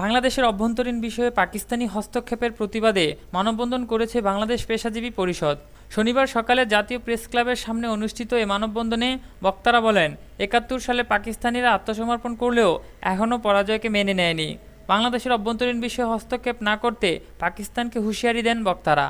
বাংলাদেশের অভ্যন্তরীণ বিষয়ে পাকিস্তানি হস্তক্ষেপের প্রতিবাদে মানববন্ধন করেছে বাংলাদেশ পেশাজীবী পরিষদ শনিবার সকালে জাতীয় প্রেস ক্লাবের সামনে অনুষ্ঠিত এ মানববন্ধনে বক্তারা বলেন একাত্তর সালে পাকিস্তানিরা আত্মসমর্পণ করলেও এখনও পরাজয়কে মেনে নেয়নি বাংলাদেশের অভ্যন্তরীণ বিষয়ে হস্তক্ষেপ না করতে পাকিস্তানকে হুঁশিয়ারি দেন বক্তারা